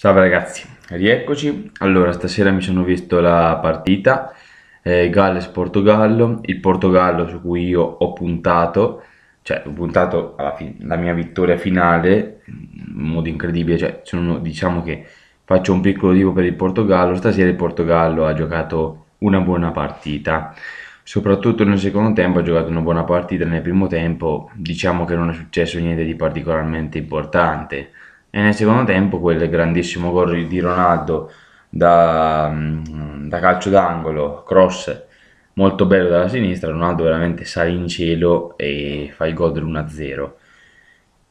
Salve ragazzi, rieccoci. Allora, stasera mi sono visto la partita eh, Galles-Portogallo, il Portogallo su cui io ho puntato, cioè ho puntato alla fine, la mia vittoria finale in modo incredibile, cioè sono, diciamo che faccio un piccolo tipo per il Portogallo, stasera il Portogallo ha giocato una buona partita. Soprattutto nel secondo tempo ha giocato una buona partita, nel primo tempo diciamo che non è successo niente di particolarmente importante e nel secondo tempo quel grandissimo gol di Ronaldo da, mm, da calcio d'angolo, cross molto bello dalla sinistra, Ronaldo veramente sale in cielo e fa il gol dell'1-0.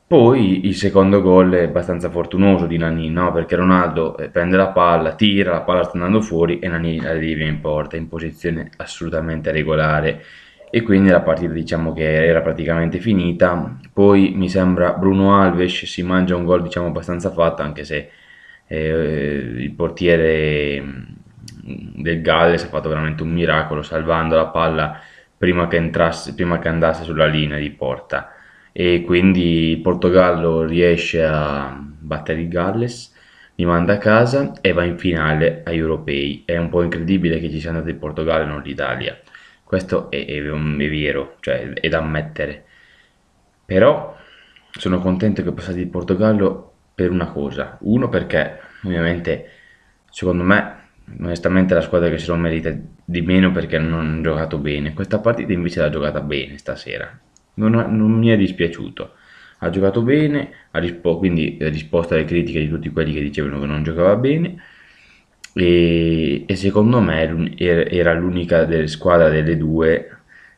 Poi il secondo gol è abbastanza fortunoso di Nani, no? perché Ronaldo eh, prende la palla, tira, la palla sta andando fuori e Nani la devia in porta in posizione assolutamente regolare e quindi la partita diciamo che era praticamente finita poi mi sembra Bruno Alves si mangia un gol diciamo abbastanza fatto anche se eh, il portiere mm, del Galles ha fatto veramente un miracolo salvando la palla prima che, entrasse, prima che andasse sulla linea di porta e quindi il Portogallo riesce a battere il Galles li manda a casa e va in finale agli europei è un po' incredibile che ci sia andato il Portogallo e non l'Italia questo è, è, è vero, cioè è da ammettere. Però sono contento che passate il Portogallo per una cosa. Uno perché ovviamente secondo me onestamente la squadra che se lo merita di meno perché non ha giocato bene. Questa partita invece l'ha giocata bene stasera. Non, ha, non mi è dispiaciuto. Ha giocato bene, ha rispo- quindi ha risposto alle critiche di tutti quelli che dicevano che non giocava bene e, e secondo me er, era l'unica del, squadra delle due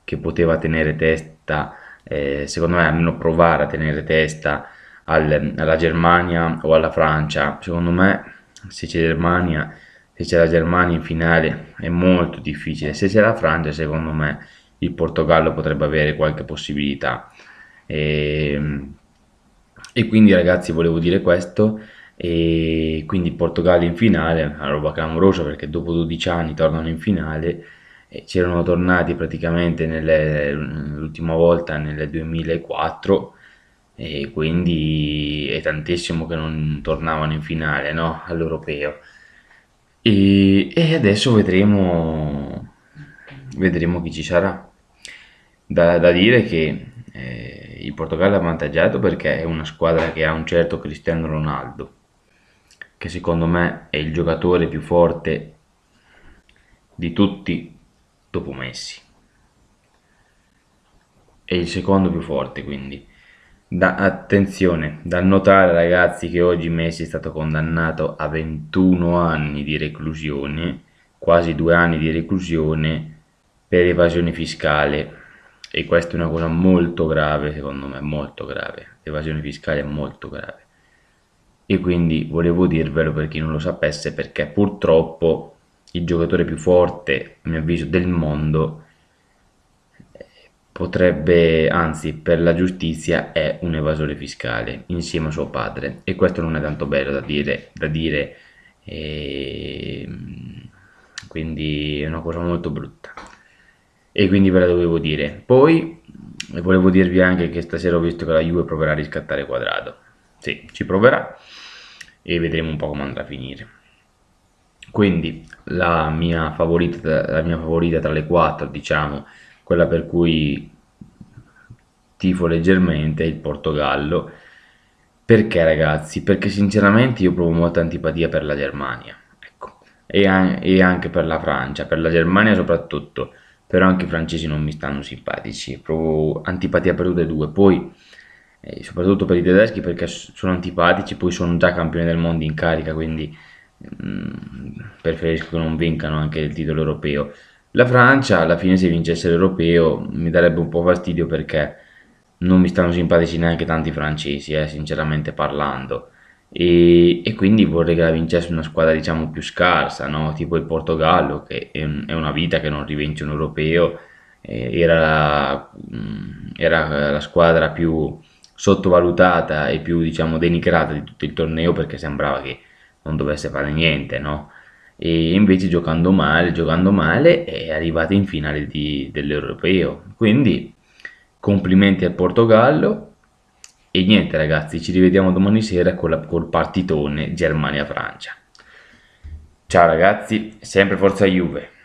che poteva tenere testa, eh, secondo me almeno provare a tenere testa al, alla Germania o alla Francia. Secondo me se c'è Germania, se c'è la Germania in finale è molto difficile, se c'è la Francia secondo me il Portogallo potrebbe avere qualche possibilità. E, ehm, e quindi ragazzi volevo dire questo e quindi il Portogallo in finale, una roba clamorosa perché dopo 12 anni tornano in finale, c'erano tornati praticamente nelle, l'ultima volta nel 2004 e quindi è tantissimo che non tornavano in finale no? all'europeo e, e, adesso vedremo vedremo chi ci sarà da, da dire che eh, il Portogallo è avvantaggiato perché è una squadra che ha un certo Cristiano Ronaldo che secondo me è il giocatore più forte di tutti dopo Messi. È il secondo più forte, quindi. Da, attenzione, da notare ragazzi che oggi Messi è stato condannato a 21 anni di reclusione, quasi due anni di reclusione per evasione fiscale e questa è una cosa molto grave secondo me, molto grave, l'evasione fiscale è molto grave e quindi volevo dirvelo per chi non lo sapesse perché purtroppo il giocatore più forte, a mio avviso, del mondo potrebbe, anzi per la giustizia è un evasore fiscale insieme a suo padre e questo non è tanto bello da dire, da dire e... Ehm, quindi è una cosa molto brutta e quindi ve la dovevo dire poi volevo dirvi anche che stasera ho visto che la Juve proverà a riscattare quadrato sì, ci proverà e vedremo un po' come andrà a finire. Quindi la mia favorita, la mia favorita tra le quattro, diciamo, quella per cui tifo leggermente è il Portogallo. Perché ragazzi? Perché sinceramente io provo molta antipatia per la Germania ecco. e, an e anche per la Francia, per la Germania soprattutto, però anche i francesi non mi stanno simpatici, provo antipatia per tutte e due. Poi eh, soprattutto per i tedeschi perché sono antipatici, poi sono già campioni del mondo in carica, quindi mh, mm, preferisco che non vincano anche il titolo europeo. La Francia alla fine se vincesse l'europeo mi darebbe un po' fastidio perché non mi stanno simpatici neanche tanti francesi, eh, sinceramente parlando. E, e, quindi vorrei che la vincesse una squadra diciamo più scarsa, no? tipo il Portogallo che è, è, una vita che non rivince un europeo, eh, era, la, mm, era la squadra più, sottovalutata e più diciamo denigrata di tutto il torneo perché sembrava che non dovesse fare niente, no? E invece giocando male, giocando male è arrivata in finale di, dell'Europeo. Quindi complimenti al Portogallo e niente ragazzi, ci rivediamo domani sera la, col partitone Germania-Francia. Ciao ragazzi, sempre forza Juve.